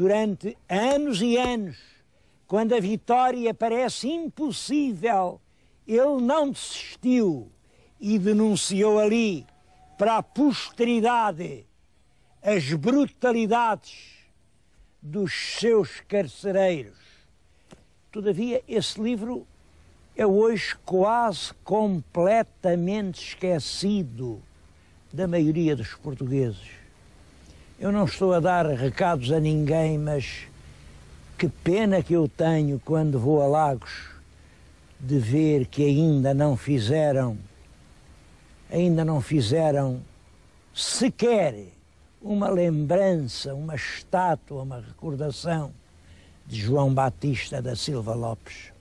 durante anos e anos, quando a vitória parece impossível, ele não desistiu e denunciou ali para a posteridade as brutalidades dos seus carcereiros. Todavia, esse livro é hoje quase completamente esquecido da maioria dos portugueses. Eu não estou a dar recados a ninguém, mas que pena que eu tenho quando vou a Lagos de ver que ainda não fizeram, ainda não fizeram sequer uma lembrança, uma estátua, uma recordação de João Batista da Silva Lopes.